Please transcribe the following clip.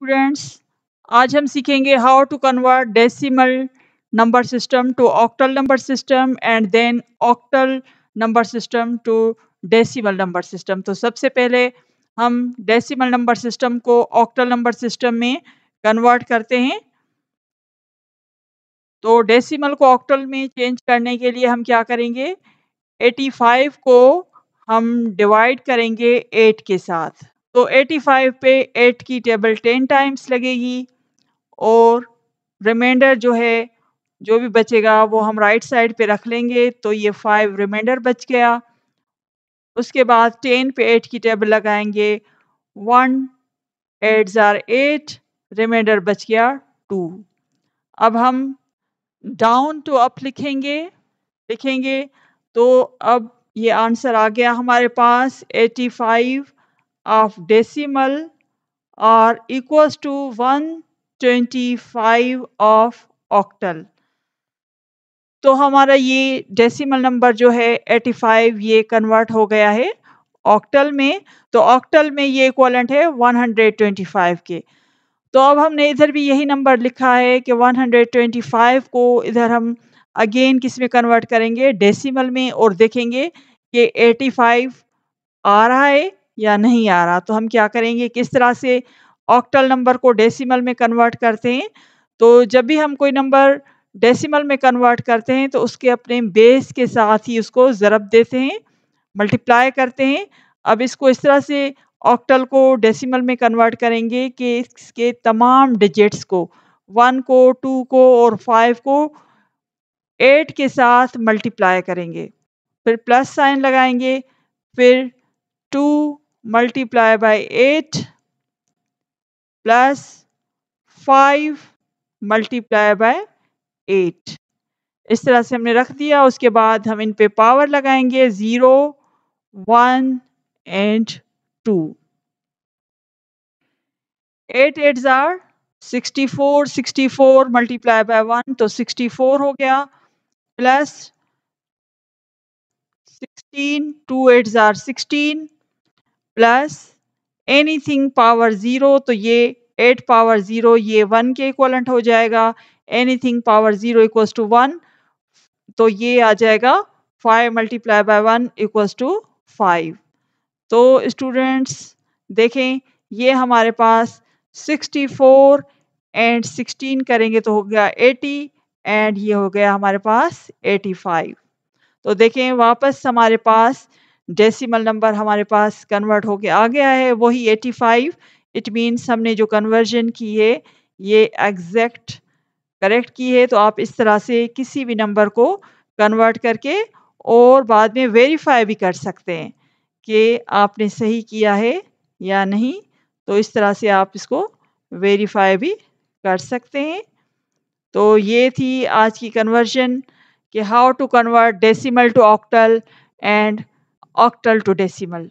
Students आज हम सीखेंगे how to convert decimal number system to octal number system and then octal number system to decimal number system तो सबसे पहले हम डेसिमल नंबर सिस्टम को ऑक्टल नंबर सिस्टम में कन्वर्ट करते हैं तो डेसिमल को ऑक्टल में चेंज करने के लिए हम क्या करेंगे 85 को हम डिवाइड करेंगे 8 के साथ तो 85 पे 8 की टेबल 10 टाइम्स लगेगी और रिमाइंडर जो है जो भी बचेगा वो हम राइट साइड पे रख लेंगे तो ये फाइव रिमाइंडर बच गया उसके बाद टेन पे एट की टेबल लगाएंगे वन एट ज़ार एट रिमाइंडर बच गया टू अब हम डाउन टू अप लिखेंगे लिखेंगे तो अब ये आंसर आ गया हमारे पास eighty five of decimal or equals to 125 of octal तो हमारा ये डेसिमल नंबर जो है 85 ये कन्वर्ट हो गया है ऑक्टल में तो ऑक्टल में ये इक्वलेंट है 125 के तो अब हमने इधर भी यही नंबर लिखा है कि 125 को इधर हम अगेन किस में कन्वर्ट करेंगे डेसिमल में और देखेंगे कि 85 आ रहा है या नहीं आ रहा तो हम क्या करेंगे किस तरह से ऑक्टल नंबर को डेसिमल में कन्वर्ट करते हैं तो जब भी हम कोई नंबर डेसिमल में कन्वर्ट करते हैं तो उसके अपने बेस के साथ ही उसको ज़रब देते हैं मल्टीप्लाई करते हैं अब इसको इस तरह से ऑक्टल को डेसिमल में कन्वर्ट करेंगे कि इसके तमाम डिजिट्स को वन को टू को और फाइव को एट के साथ मल्टीप्लाई करेंगे फिर प्लस साइन लगाएंगे फिर two multiply by eight plus five multiply by eight इस तरह से हमने रख दिया उसके बाद हम इन पे पावर लगाएंगे zero one and two eight eight ज़ार sixty four sixty four multiply by one तो सिक्सटी फोर हो गया प्लस सिक्सटीन टू एट ज़ार sixteen plus anything power zero तो ये एट पावर ज़ीरो ये वन के इक्वलेंट हो जाएगा anything power zero equals to one तो ये आ जाएगा five multiply by one equals to five तो स्टूडेंट्स देखें ये हमारे पास सिक्सटी फोर एंड सिक्सटीन करेंगे तो हो गया एटी एंड ये हो गया हमारे पास एटी फाइव तो देखें वापस हमारे पास डेसिमल नंबर हमारे पास कन्वर्ट होके आ गया है वही एटी फाइव इट मीन्स हमने जो कन्वर्जन की है ये एग्जैक्ट करेक्ट की है तो आप इस तरह से किसी भी नंबर को कन्वर्ट करके और बाद में वेरीफाई भी कर सकते हैं कि आपने सही किया है या नहीं तो इस तरह से आप इसको वेरीफाई भी कर सकते हैं तो ये थी आज की कन्वर्जन कि how to convert decimal to octal and octal to decimal.